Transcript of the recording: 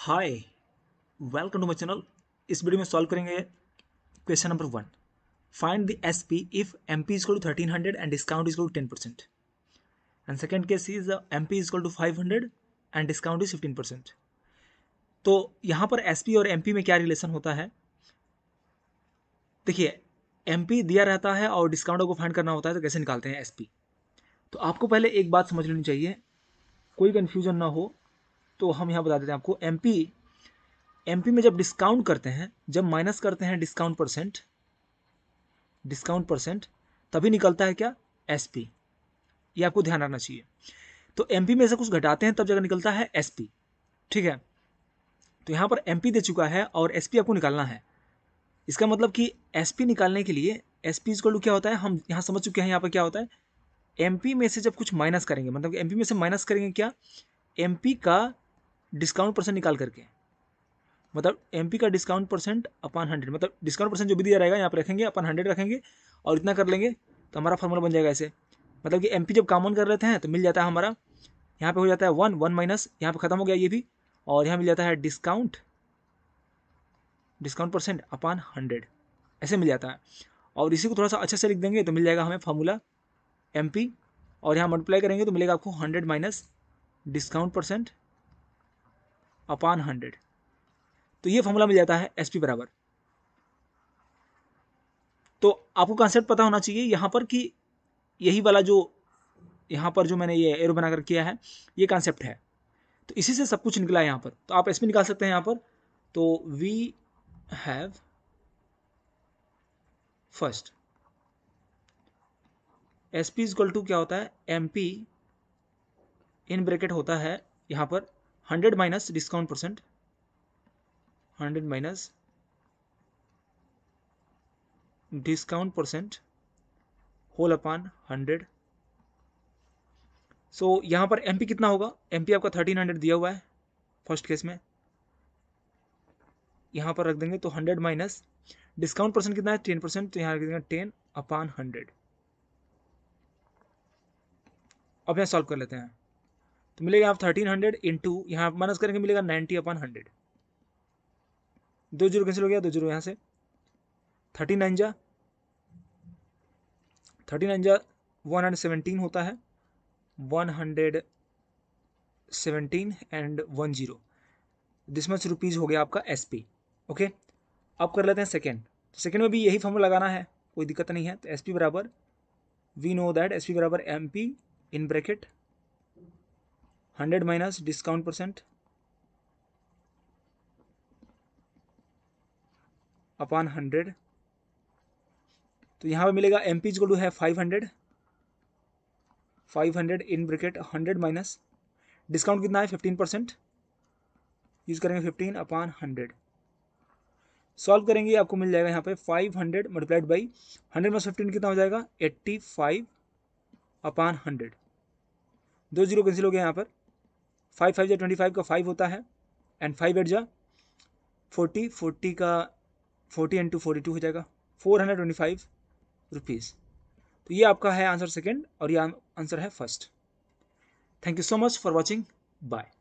hi welcome to my channel इस video में solve करेंगे question number one find the S P if M P is equal to thirteen hundred and discount is equal to ten percent and second case is M P is equal to five hundred and discount is fifteen percent तो यहाँ पर S P और M P में क्या relation होता है देखिए M P दिया रहता है और डिस्काउंट को फाइंड करना होता है तो कैसे निकालते हैं एस पी तो आपको पहले एक बात समझ लेनी चाहिए कोई कन्फ्यूजन ना हो तो हम यहाँ बता देते हैं आपको एम पी में जब डिस्काउंट करते हैं जब माइनस करते हैं डिस्काउंट परसेंट डिस्काउंट परसेंट तभी निकलता है क्या पी ये आपको ध्यान रखना चाहिए तो पी में से कुछ घटाते हैं तब जगह निकलता है पी ठीक है तो यहाँ पर पी दे चुका है और पी आपको निकालना है इसका मतलब कि पी निकालने के लिए एस पी इसको क्या होता है हम यहाँ समझ चुके हैं यहाँ पर क्या होता है एम में से जब कुछ माइनस करेंगे मतलब एम में से माइनस करेंगे क्या एम का डिस्काउंट परसेंट निकाल करके मतलब एम का डिस्काउंट परसेंट अपन हंड्रेड मतलब डिस्काउंट परसेंट जो भी दिया रहेगा यहाँ पर रखेंगे अपन हंड्रेड रखेंगे और इतना कर लेंगे तो हमारा फॉर्मूला बन जाएगा ऐसे मतलब कि एम जब कॉमन कर लेते हैं तो मिल जाता है हमारा यहाँ पे हो जाता है वन वन माइनस यहाँ पे खत्म हो गया ये भी और यहाँ मिल जाता है discount discount percent upon hundred ऐसे मिल जाता है और इसी को थोड़ा सा अच्छे से लिख देंगे तो मिल जाएगा हमें फार्मूला एम और यहाँ मल्टीप्लाई करेंगे तो मिलेगा आपको hundred minus discount percent upon hundred तो ये फॉर्मूला मिल जाता है एस पी बराबर तो आपको कॉन्सेप्ट पता होना चाहिए यहाँ पर कि यही वाला जो यहाँ पर जो मैंने ये एरो बनाकर किया है ये कॉन्सेप्ट है तो इसी से सब कुछ निकला है यहाँ पर तो आप एस पी निकाल सकते हैं यहाँ पर तो we have first S P is to क्या होता है एम पी इन ब्रैकेट होता है यहाँ पर hundred minus discount percent hundred minus discount percent whole upon hundred so यहां पर एमपी कितना होगा एमपी आपका थर्टीन हंड्रेड दिया हुआ है फर्स्ट केस में यहां पर रख देंगे तो हंड्रेड माइनस डिस्काउंट परसेंट कितना है टेन परसेंट तो यहां रख देंगे टेन अपान हंड्रेड अब यहां सॉल्व कर लेते हैं तो मिलेगा आप थर्टीन हंड्रेड इंटू यहाँ माइनस करेंगे मिलेगा नाइन्टी अपन हंड्रेड दो जीरो कैंसिल हो गया दो जीरो यहाँ से थर्टी नाइन जा थर्टी नाइन जा वन हंड्रेड सेवनटीन होता है one hundred seventeen and one zero this much rupees हो गया आपका एस पी ओके अब कर लेते हैं सेकेंड सेकेंड तो में भी यही फॉर्मूला लगाना है कोई दिक्कत नहीं है तो एस पी बराबर we know that S P बराबर M P in bracket hundred minus discount percent upon hundred तो यहां पे मिलेगा एम पी टू है five hundred five hundred in bracket hundred minus discount कितना है फिफ्टीन परसेंट यूज़ करेंगे फिफ्टीन अपॉन हंड्रेड सॉल्व करेंगे आपको मिल जाएगा यहाँ पे five hundred multiplied by hundred minus fifteen कितना हो जाएगा एट्टी फाइव अपॉन हंड्रेड दो जीरो कैंसिल हो गया यहाँ पर फाइव फाइव जा ट्वेंटी फाइव का फाइव होता है एंड फाइव एट जा फोर्टी फोर्टी का फोर्टी इंटू फोर्टी टू हो जाएगा four hundred twenty five rupees तो ये आपका है आंसर सेकेंड और ये आंसर है first thank you so much for watching bye